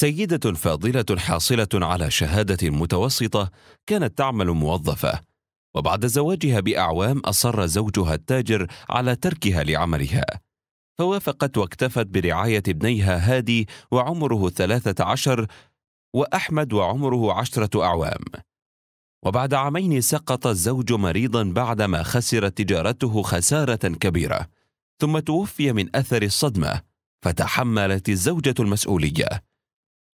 سيدة فاضلة حاصلة على شهادة متوسطة كانت تعمل موظفة وبعد زواجها بأعوام أصر زوجها التاجر على تركها لعملها فوافقت واكتفت برعاية ابنيها هادي وعمره ثلاثة عشر وأحمد وعمره عشرة أعوام وبعد عامين سقط الزوج مريضا بعدما خسر تجارته خسارة كبيرة ثم توفي من أثر الصدمة فتحملت الزوجة المسؤولية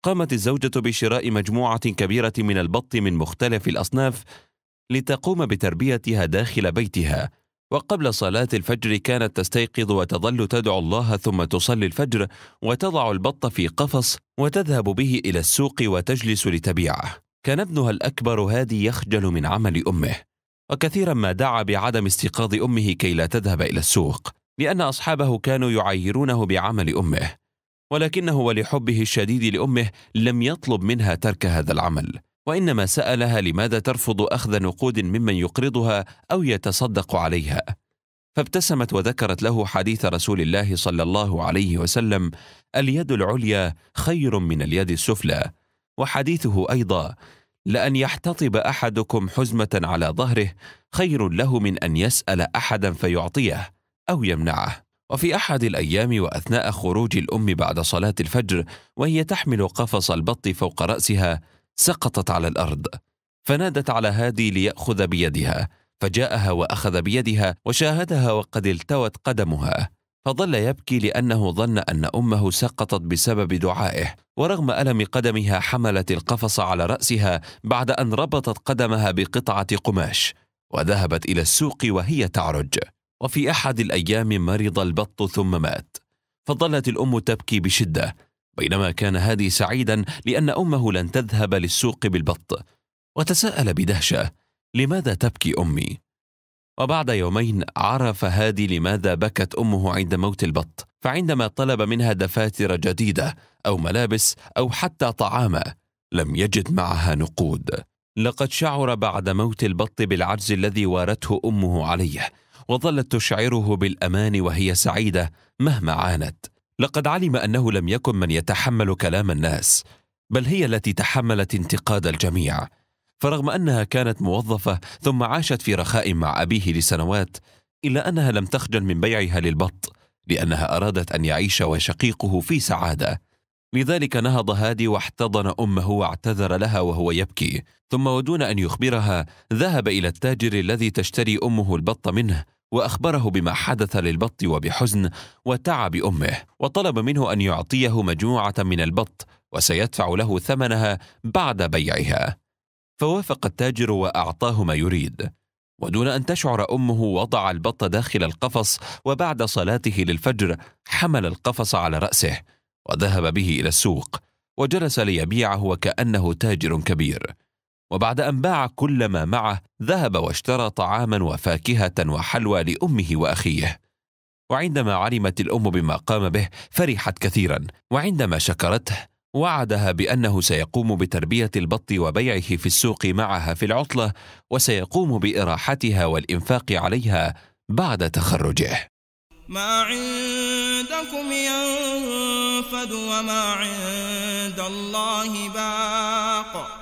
قامت الزوجة بشراء مجموعة كبيرة من البط من مختلف الأصناف لتقوم بتربيتها داخل بيتها وقبل صلاة الفجر كانت تستيقظ وتظل تدعو الله ثم تصلي الفجر وتضع البط في قفص وتذهب به إلى السوق وتجلس لتبيعه كان ابنها الأكبر هادي يخجل من عمل أمه وكثيرا ما دعا بعدم استيقاظ أمه كي لا تذهب إلى السوق لأن أصحابه كانوا يعيرونه بعمل أمه ولكنه ولحبه الشديد لامه لم يطلب منها ترك هذا العمل وانما سالها لماذا ترفض اخذ نقود ممن يقرضها او يتصدق عليها فابتسمت وذكرت له حديث رسول الله صلى الله عليه وسلم اليد العليا خير من اليد السفلى وحديثه ايضا لان يحتطب احدكم حزمه على ظهره خير له من ان يسال احدا فيعطيه او يمنعه وفي أحد الأيام وأثناء خروج الأم بعد صلاة الفجر وهي تحمل قفص البط فوق رأسها سقطت على الأرض فنادت على هادي ليأخذ بيدها فجاءها وأخذ بيدها وشاهدها وقد التوت قدمها فظل يبكي لأنه ظن أن أمه سقطت بسبب دعائه ورغم ألم قدمها حملت القفص على رأسها بعد أن ربطت قدمها بقطعة قماش وذهبت إلى السوق وهي تعرج وفي أحد الأيام مرض البط ثم مات فظلت الأم تبكي بشدة بينما كان هادي سعيدا لأن أمه لن تذهب للسوق بالبط وتساءل بدهشة لماذا تبكي أمي؟ وبعد يومين عرف هادي لماذا بكت أمه عند موت البط فعندما طلب منها دفاتر جديدة أو ملابس أو حتى طعاما لم يجد معها نقود لقد شعر بعد موت البط بالعجز الذي وارته أمه عليه وظلت تشعره بالامان وهي سعيده مهما عانت لقد علم انه لم يكن من يتحمل كلام الناس بل هي التي تحملت انتقاد الجميع فرغم انها كانت موظفه ثم عاشت في رخاء مع ابيه لسنوات الا انها لم تخجل من بيعها للبط لانها ارادت ان يعيش وشقيقه في سعاده لذلك نهض هادي واحتضن امه واعتذر لها وهو يبكي ثم ودون ان يخبرها ذهب الى التاجر الذي تشتري امه البط منه واخبره بما حدث للبط وبحزن وتعب امه وطلب منه ان يعطيه مجموعه من البط وسيدفع له ثمنها بعد بيعها فوافق التاجر واعطاه ما يريد ودون ان تشعر امه وضع البط داخل القفص وبعد صلاته للفجر حمل القفص على راسه وذهب به الى السوق وجلس ليبيعه وكانه تاجر كبير وبعد أن باع كل ما معه ذهب واشترى طعاما وفاكهة وحلوى لأمه وأخيه وعندما علمت الأم بما قام به فرحت كثيرا وعندما شكرته وعدها بأنه سيقوم بتربية البط وبيعه في السوق معها في العطلة وسيقوم بإراحتها والإنفاق عليها بعد تخرجه ما عندكم ينفد وما عند الله باق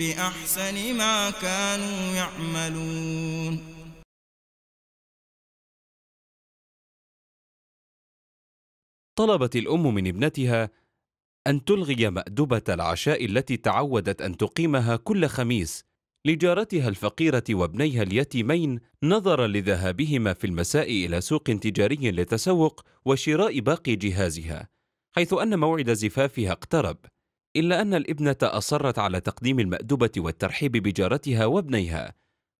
بأحسن ما كانوا يعملون طلبت الأم من ابنتها أن تلغي مأدبة العشاء التي تعودت أن تقيمها كل خميس لجارتها الفقيرة وابنيها اليتيمين نظرا لذهابهما في المساء إلى سوق تجاري للتسوق وشراء باقي جهازها حيث أن موعد زفافها اقترب إلا أن الابنة أصرت على تقديم المأدبة والترحيب بجارتها وابنيها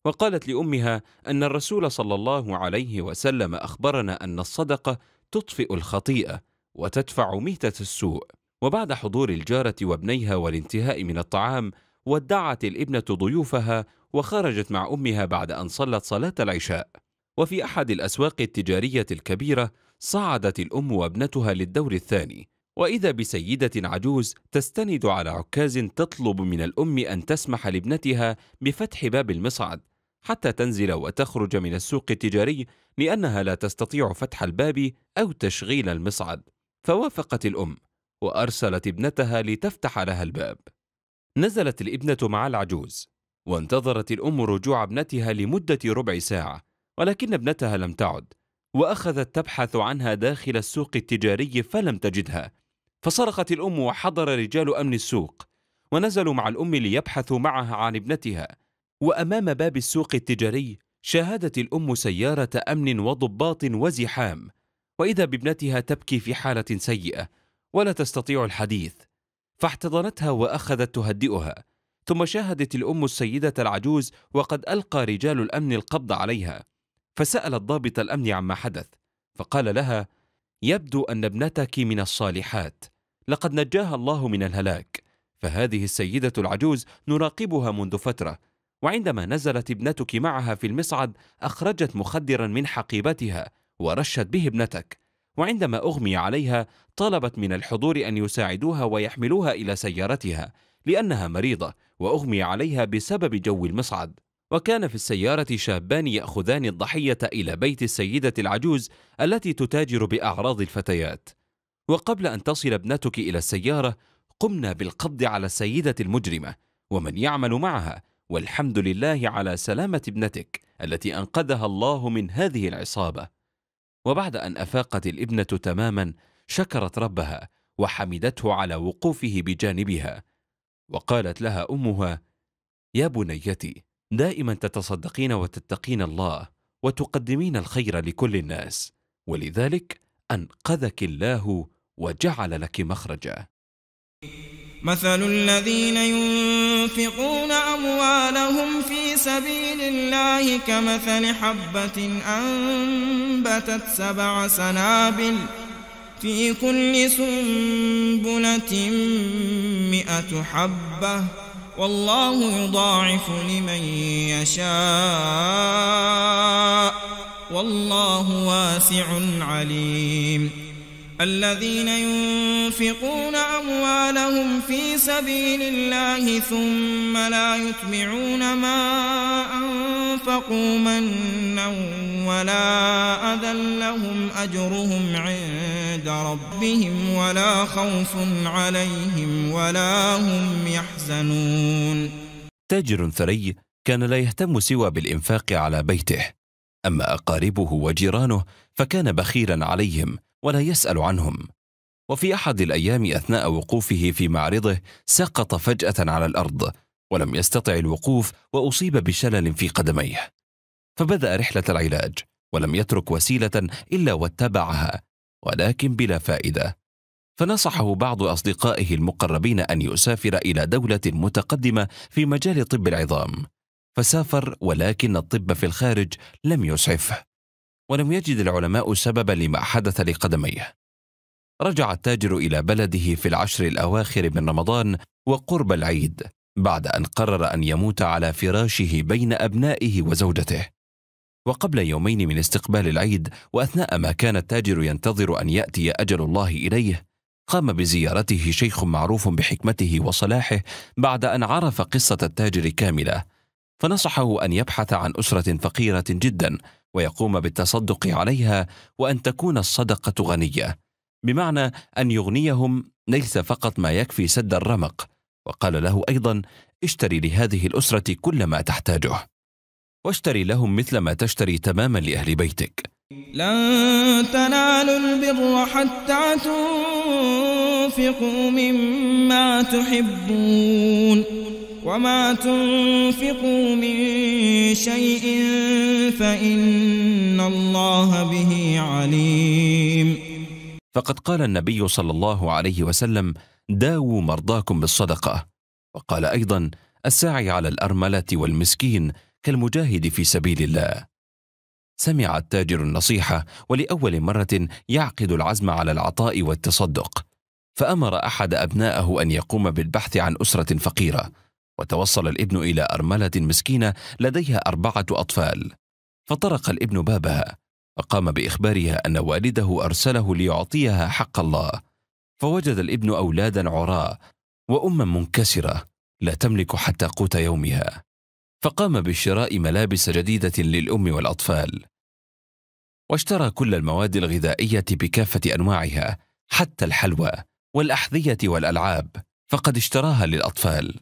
وقالت لأمها أن الرسول صلى الله عليه وسلم أخبرنا أن الصدقة تطفئ الخطيئة وتدفع ميتة السوء وبعد حضور الجارة وابنيها والانتهاء من الطعام ودعت الابنة ضيوفها وخرجت مع أمها بعد أن صلت صلاة العشاء وفي أحد الأسواق التجارية الكبيرة صعدت الأم وابنتها للدور الثاني واذا بسيده عجوز تستند على عكاز تطلب من الام ان تسمح لابنتها بفتح باب المصعد حتى تنزل وتخرج من السوق التجاري لانها لا تستطيع فتح الباب او تشغيل المصعد فوافقت الام وارسلت ابنتها لتفتح لها الباب نزلت الابنه مع العجوز وانتظرت الام رجوع ابنتها لمده ربع ساعه ولكن ابنتها لم تعد وأخذت تبحث عنها داخل السوق التجاري فلم تجدها فصرخت الأم وحضر رجال أمن السوق ونزلوا مع الأم ليبحثوا معها عن ابنتها وأمام باب السوق التجاري شاهدت الأم سيارة أمن وضباط وزحام وإذا بابنتها تبكي في حالة سيئة ولا تستطيع الحديث فاحتضنتها وأخذت تهدئها ثم شاهدت الأم السيدة العجوز وقد ألقى رجال الأمن القبض عليها فسالت ضابط الامن عما حدث فقال لها يبدو ان ابنتك من الصالحات لقد نجاها الله من الهلاك فهذه السيده العجوز نراقبها منذ فتره وعندما نزلت ابنتك معها في المصعد اخرجت مخدرا من حقيبتها ورشت به ابنتك وعندما اغمي عليها طلبت من الحضور ان يساعدوها ويحملوها الى سيارتها لانها مريضه واغمي عليها بسبب جو المصعد وكان في السيارة شابان يأخذان الضحية إلى بيت السيدة العجوز التي تتاجر بأعراض الفتيات وقبل أن تصل ابنتك إلى السيارة قمنا بالقبض على السيدة المجرمة ومن يعمل معها والحمد لله على سلامة ابنتك التي أنقذها الله من هذه العصابة وبعد أن أفاقت الابنة تماما شكرت ربها وحمدته على وقوفه بجانبها وقالت لها أمها يا بنيتي دائما تتصدقين وتتقين الله وتقدمين الخير لكل الناس ولذلك انقذك الله وجعل لك مخرجا مثل الذين ينفقون اموالهم في سبيل الله كمثل حبه انبتت سبع سنابل في كل سنبله مئه حبه والله يضاعف لمن يشاء والله واسع عليم الذين ينفقون أموالهم في سبيل الله ثم لا يتبعون ما أنفقوا منا ولا أذى لهم أجرهم عند ربهم ولا خوف عليهم ولا هم يحزنون تاجر ثري كان لا يهتم سوى بالإنفاق على بيته أما أقاربه وجيرانه فكان بخيلا عليهم ولا يسأل عنهم وفي أحد الأيام أثناء وقوفه في معرضه سقط فجأة على الأرض ولم يستطع الوقوف وأصيب بشلل في قدميه فبدأ رحلة العلاج ولم يترك وسيلة إلا واتبعها ولكن بلا فائدة فنصحه بعض أصدقائه المقربين أن يسافر إلى دولة متقدمة في مجال طب العظام فسافر ولكن الطب في الخارج لم يسعفه ولم يجد العلماء سببا لما حدث لقدميه رجع التاجر إلى بلده في العشر الأواخر من رمضان وقرب العيد بعد أن قرر أن يموت على فراشه بين أبنائه وزوجته وقبل يومين من استقبال العيد وأثناء ما كان التاجر ينتظر أن يأتي أجل الله إليه قام بزيارته شيخ معروف بحكمته وصلاحه بعد أن عرف قصة التاجر كاملة فنصحه أن يبحث عن أسرة فقيرة جداً ويقوم بالتصدق عليها وان تكون الصدقه غنيه بمعنى ان يغنيهم ليس فقط ما يكفي سد الرمق وقال له ايضا اشتري لهذه الاسره كل ما تحتاجه واشتري لهم مثل ما تشتري تماما لاهل بيتك لن تنالوا البر حتى تنفقوا مما تحبون وما تنفقوا من شيء فإن الله به عليم فقد قال النبي صلى الله عليه وسلم داووا مرضاكم بالصدقة وقال أيضا الساعي على الأرملة والمسكين كالمجاهد في سبيل الله سمع التاجر النصيحة ولأول مرة يعقد العزم على العطاء والتصدق فأمر أحد أبنائه أن يقوم بالبحث عن أسرة فقيرة وتوصل الابن إلى أرملة مسكينة لديها أربعة أطفال فطرق الابن بابها وقام بإخبارها أن والده أرسله ليعطيها حق الله فوجد الابن أولادا عراء وأما منكسرة لا تملك حتى قوت يومها فقام بشراء ملابس جديدة للأم والأطفال واشترى كل المواد الغذائية بكافة أنواعها حتى الحلوى والأحذية والألعاب فقد اشتراها للأطفال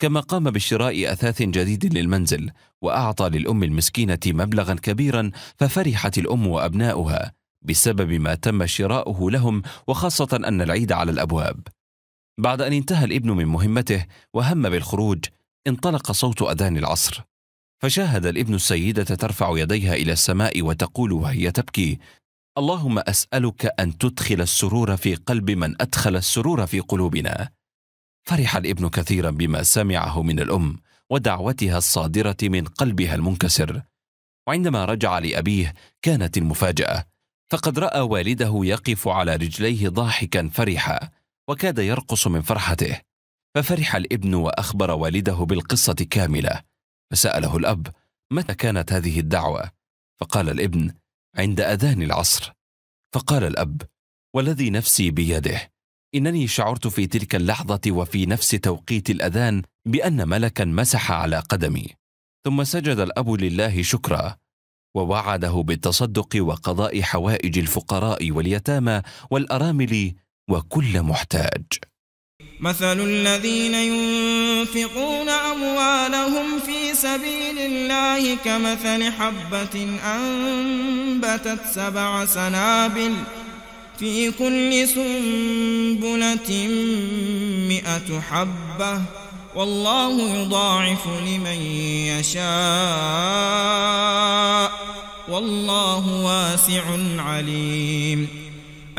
كما قام بشراء أثاث جديد للمنزل وأعطى للأم المسكينة مبلغا كبيرا ففرحت الأم وأبناؤها بسبب ما تم شراؤه لهم وخاصة أن العيد على الأبواب بعد أن انتهى الابن من مهمته وهم بالخروج انطلق صوت أذان العصر فشاهد الابن السيدة ترفع يديها إلى السماء وتقول وهي تبكي اللهم أسألك أن تدخل السرور في قلب من أدخل السرور في قلوبنا فرح الابن كثيرا بما سمعه من الأم ودعوتها الصادرة من قلبها المنكسر وعندما رجع لأبيه كانت المفاجأة فقد رأى والده يقف على رجليه ضاحكا فرحا وكاد يرقص من فرحته ففرح الابن وأخبر والده بالقصة كاملة فسأله الأب متى كانت هذه الدعوة؟ فقال الابن عند أذان العصر فقال الأب والذي نفسي بيده انني شعرت في تلك اللحظه وفي نفس توقيت الاذان بان ملكا مسح على قدمي ثم سجد الاب لله شكرا ووعده بالتصدق وقضاء حوائج الفقراء واليتامى والارامل وكل محتاج مثل الذين ينفقون أموالهم في سبيل الله كمثل حبة أنبتت سبع سنابل في كل سنبلة مئة حبة والله يضاعف لمن يشاء والله واسع عليم